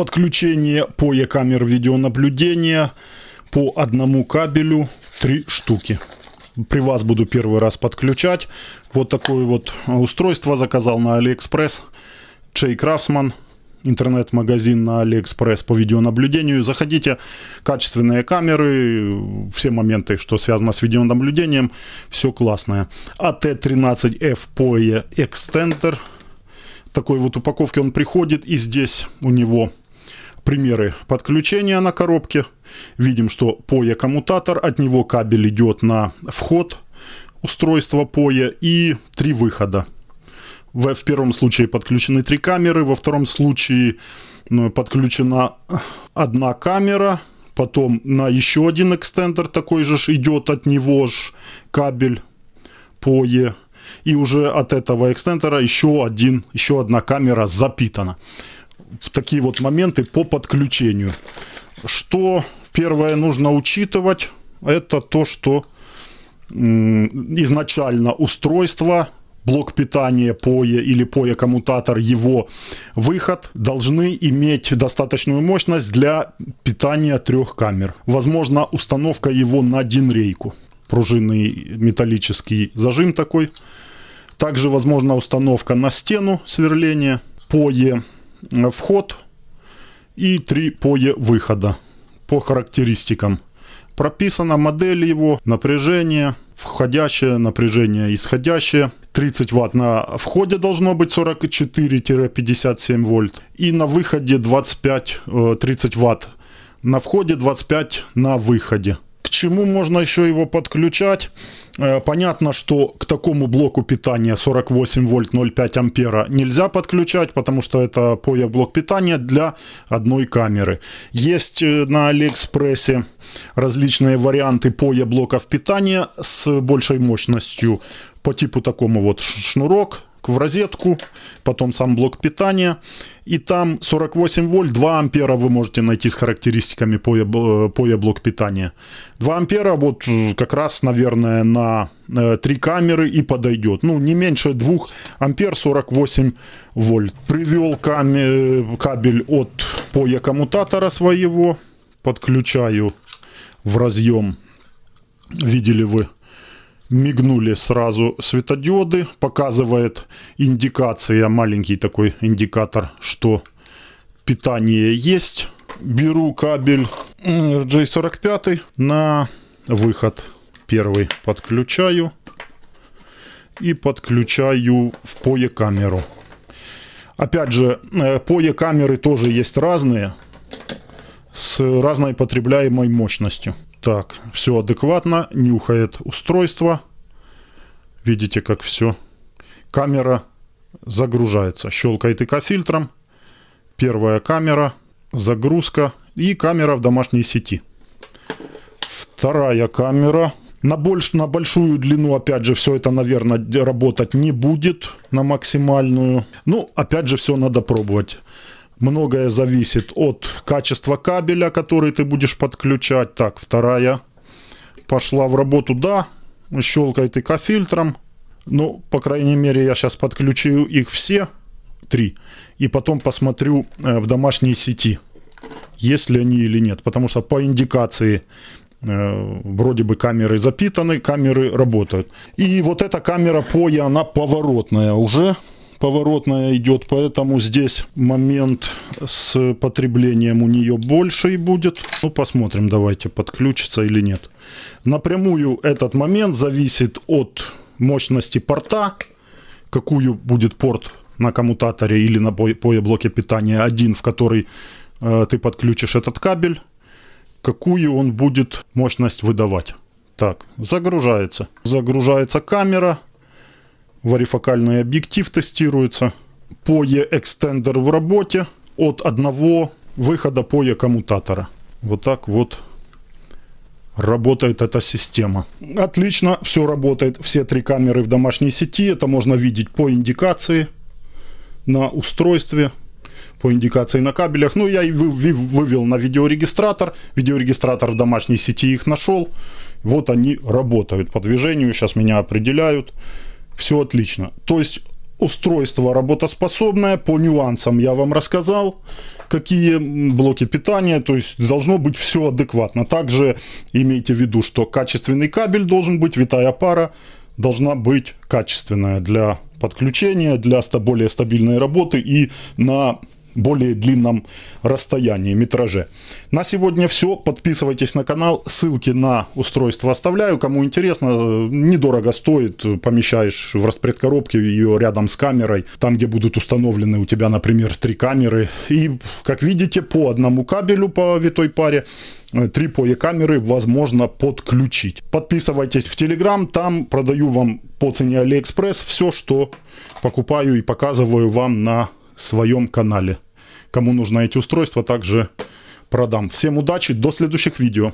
подключение по e-камер видеонаблюдения по одному кабелю три штуки. При вас буду первый раз подключать. Вот такое вот устройство заказал на Алиэкспресс. Чей Крафтсман. Интернет-магазин на Алиэкспресс по видеонаблюдению. Заходите. Качественные камеры. Все моменты, что связано с видеонаблюдением. Все классное. AT13F POE Extender. такой вот упаковки он приходит. И здесь у него примеры подключения на коробке. Видим, что POE коммутатор, от него кабель идет на вход устройства POE и три выхода. В, в первом случае подключены три камеры, во втором случае ну, подключена одна камера, потом на еще один экстендер такой же идет от него ж кабель POE. И уже от этого экстендера еще, один, еще одна камера запитана в такие вот моменты по подключению. Что первое нужно учитывать, это то, что изначально устройство, блок питания POE или поя коммутатор его выход должны иметь достаточную мощность для питания трех камер. Возможно, установка его на динрейку Пружинный металлический зажим такой. Также возможна установка на стену сверления. пое вход и три пое выхода по характеристикам. Прописана модель его, напряжение, входящее, напряжение исходящее. 30 Вт на входе должно быть 44-57 вольт. И на выходе 25-30 э, Вт. На входе 25 на выходе чему можно еще его подключать? Э, понятно, что к такому блоку питания 48 вольт 0,5 ампера нельзя подключать, потому что это поя блок питания для одной камеры. Есть э, на Алиэкспрессе различные варианты поя блоков питания с большей мощностью по типу такому вот шнурок в розетку, потом сам блок питания. И там 48 вольт, 2 ампера вы можете найти с характеристиками поя, э, поя блок питания. 2 ампера вот э, как раз, наверное, на э, три камеры и подойдет. Ну, не меньше 2 ампер, 48 вольт. Привел кабель от поя коммутатора своего. Подключаю в разъем. Видели вы мигнули сразу светодиоды, показывает индикация, маленький такой индикатор, что питание есть. Беру кабель j 45 на выход первый, подключаю и подключаю в пое камеру. Опять же, э, пое камеры тоже есть разные с разной потребляемой мощностью. Так, все адекватно, нюхает устройство. Видите, как все. Камера загружается. Щелкает ИК-фильтром. Первая камера, загрузка и камера в домашней сети. Вторая камера. На, больш, на большую длину, опять же, все это, наверное, работать не будет на максимальную. Ну, опять же, все надо пробовать. Многое зависит от качества кабеля, который ты будешь подключать. Так, вторая пошла в работу. Да, щелкает эко-фильтром. Ну, по крайней мере, я сейчас подключу их все, три, и потом посмотрю э, в домашней сети, есть ли они или нет. Потому что по индикации э, вроде бы камеры запитаны, камеры работают. И вот эта камера POE, она поворотная уже поворотная идет, поэтому здесь момент с потреблением у нее больше и будет. Ну, посмотрим, давайте, подключится или нет. Напрямую этот момент зависит от мощности порта, какую будет порт на коммутаторе или на поеблоке питания один, в который э, ты подключишь этот кабель, какую он будет мощность выдавать. Так, загружается. Загружается камера варифокальный объектив тестируется, POE экстендер в работе от одного выхода POE коммутатора. Вот так вот работает эта система. Отлично, все работает, все три камеры в домашней сети, это можно видеть по индикации на устройстве, по индикации на кабелях. Ну, я и вывел на видеорегистратор, видеорегистратор в домашней сети их нашел, вот они работают по движению, сейчас меня определяют все отлично. То есть устройство работоспособное, по нюансам я вам рассказал, какие блоки питания, то есть должно быть все адекватно. Также имейте в виду, что качественный кабель должен быть, витая пара должна быть качественная для подключения, для более стабильной работы и на более длинном расстоянии, метраже. На сегодня все. Подписывайтесь на канал. Ссылки на устройство оставляю. Кому интересно, э, недорого стоит. Помещаешь в распредкоробке ее рядом с камерой. Там, где будут установлены у тебя, например, три камеры. И, как видите, по одному кабелю по витой паре э, три POE камеры возможно подключить. Подписывайтесь в Telegram, там продаю вам по цене AliExpress все, что покупаю и показываю вам на своем канале. Кому нужно эти устройства, также продам. Всем удачи, до следующих видео.